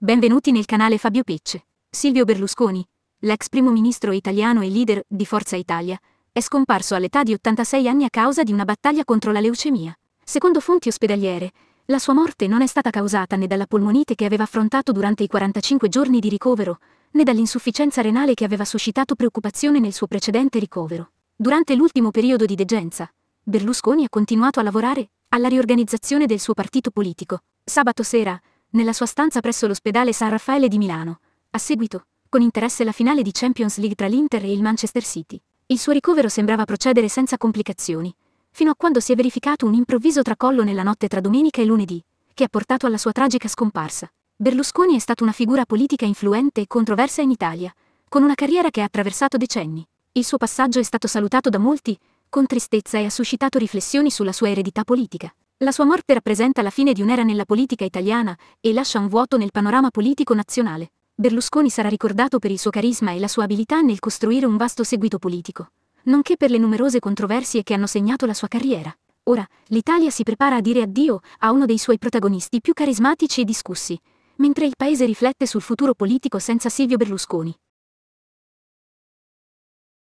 Benvenuti nel canale Fabio Picce. Silvio Berlusconi, l'ex primo ministro italiano e leader di Forza Italia, è scomparso all'età di 86 anni a causa di una battaglia contro la leucemia. Secondo fonti ospedaliere, la sua morte non è stata causata né dalla polmonite che aveva affrontato durante i 45 giorni di ricovero, né dall'insufficienza renale che aveva suscitato preoccupazione nel suo precedente ricovero. Durante l'ultimo periodo di degenza, Berlusconi ha continuato a lavorare alla riorganizzazione del suo partito politico. Sabato sera, nella sua stanza presso l'ospedale San Raffaele di Milano, A seguito, con interesse la finale di Champions League tra l'Inter e il Manchester City. Il suo ricovero sembrava procedere senza complicazioni, fino a quando si è verificato un improvviso tracollo nella notte tra domenica e lunedì, che ha portato alla sua tragica scomparsa. Berlusconi è stata una figura politica influente e controversa in Italia, con una carriera che ha attraversato decenni. Il suo passaggio è stato salutato da molti, con tristezza e ha suscitato riflessioni sulla sua eredità politica. La sua morte rappresenta la fine di un'era nella politica italiana e lascia un vuoto nel panorama politico nazionale. Berlusconi sarà ricordato per il suo carisma e la sua abilità nel costruire un vasto seguito politico, nonché per le numerose controversie che hanno segnato la sua carriera. Ora, l'Italia si prepara a dire addio a uno dei suoi protagonisti più carismatici e discussi, mentre il paese riflette sul futuro politico senza Silvio Berlusconi.